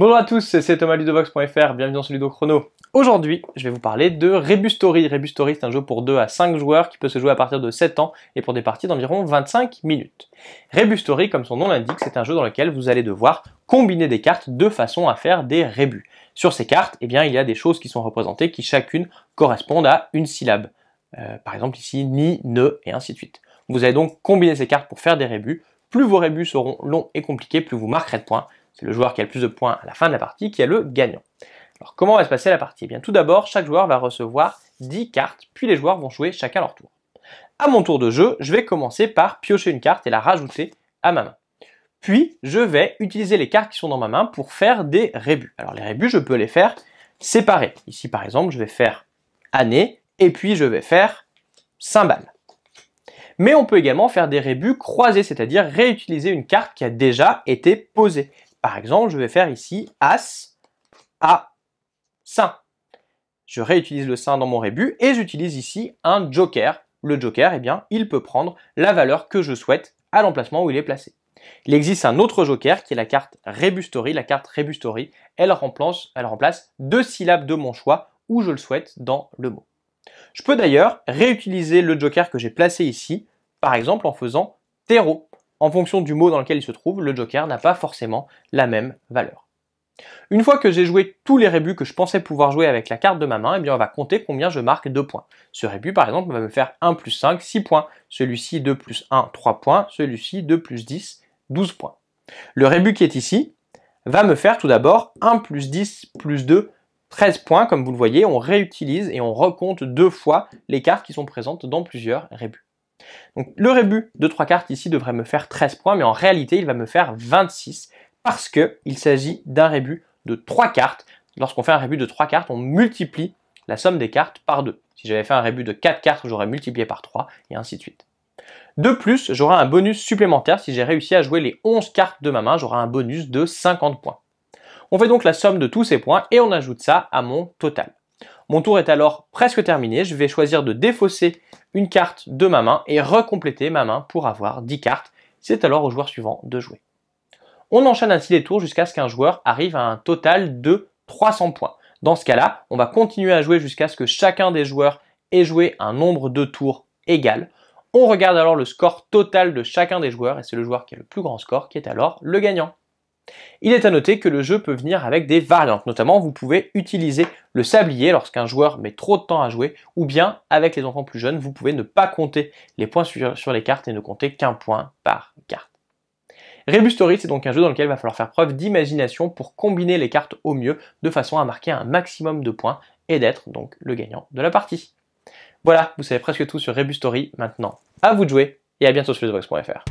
Bonjour à tous, c'est Thomas Ludovox.fr, bienvenue dans ce Ludo Chrono. Aujourd'hui, je vais vous parler de Rebustory. Rebustory, c'est un jeu pour 2 à 5 joueurs qui peut se jouer à partir de 7 ans et pour des parties d'environ 25 minutes. Story, comme son nom l'indique, c'est un jeu dans lequel vous allez devoir combiner des cartes de façon à faire des rébus. Sur ces cartes, eh bien, il y a des choses qui sont représentées qui chacune correspondent à une syllabe. Euh, par exemple ici, ni, ne, et ainsi de suite. Vous allez donc combiner ces cartes pour faire des rébus. Plus vos rébus seront longs et compliqués, plus vous marquerez de points, c'est le joueur qui a le plus de points à la fin de la partie qui est le gagnant. Alors comment va se passer la partie eh bien tout d'abord, chaque joueur va recevoir 10 cartes, puis les joueurs vont jouer chacun leur tour. À mon tour de jeu, je vais commencer par piocher une carte et la rajouter à ma main. Puis, je vais utiliser les cartes qui sont dans ma main pour faire des rébus. Alors les rébus, je peux les faire séparés. Ici, par exemple, je vais faire année, et puis je vais faire cymbale. Mais on peut également faire des rébus croisés, c'est-à-dire réutiliser une carte qui a déjà été posée. Par exemple, je vais faire ici As a »,« sein ». Je réutilise le sein » dans mon rébut et j'utilise ici un joker. Le joker, eh bien, il peut prendre la valeur que je souhaite à l'emplacement où il est placé. Il existe un autre joker qui est la carte Rebustory. La carte Rebustory, elle remplace, elle remplace deux syllabes de mon choix où je le souhaite dans le mot. Je peux d'ailleurs réutiliser le joker que j'ai placé ici, par exemple en faisant terreau en fonction du mot dans lequel il se trouve, le joker n'a pas forcément la même valeur. Une fois que j'ai joué tous les rébus que je pensais pouvoir jouer avec la carte de ma main, eh bien on va compter combien je marque de points. Ce rébut par exemple va me faire 1 plus 5, 6 points, celui-ci 2 plus 1, 3 points, celui-ci 2 plus 10, 12 points. Le rébut qui est ici va me faire tout d'abord 1 plus 10 plus 2, 13 points. Comme vous le voyez, on réutilise et on recompte deux fois les cartes qui sont présentes dans plusieurs rébus. Donc le rébut de 3 cartes ici devrait me faire 13 points, mais en réalité il va me faire 26 parce qu'il s'agit d'un rébut de 3 cartes. Lorsqu'on fait un rébut de 3 cartes, on multiplie la somme des cartes par 2. Si j'avais fait un rébut de 4 cartes, j'aurais multiplié par 3 et ainsi de suite. De plus, j'aurai un bonus supplémentaire si j'ai réussi à jouer les 11 cartes de ma main, j'aurai un bonus de 50 points. On fait donc la somme de tous ces points et on ajoute ça à mon total. Mon tour est alors presque terminé, je vais choisir de défausser une carte de ma main et recompléter ma main pour avoir 10 cartes. C'est alors au joueur suivant de jouer. On enchaîne ainsi les tours jusqu'à ce qu'un joueur arrive à un total de 300 points. Dans ce cas-là, on va continuer à jouer jusqu'à ce que chacun des joueurs ait joué un nombre de tours égal. On regarde alors le score total de chacun des joueurs et c'est le joueur qui a le plus grand score qui est alors le gagnant. Il est à noter que le jeu peut venir avec des variantes, notamment vous pouvez utiliser le sablier lorsqu'un joueur met trop de temps à jouer, ou bien avec les enfants plus jeunes, vous pouvez ne pas compter les points sur, les cartes et ne compter qu'un point par carte. Rebus Story, c'est donc un jeu dans lequel il va falloir faire preuve d'imagination pour combiner les cartes au mieux, de façon à marquer un maximum de points et d'être donc le gagnant de la partie. Voilà, vous savez presque tout sur Rebus Story maintenant. À vous de jouer et à bientôt sur Facebook.fr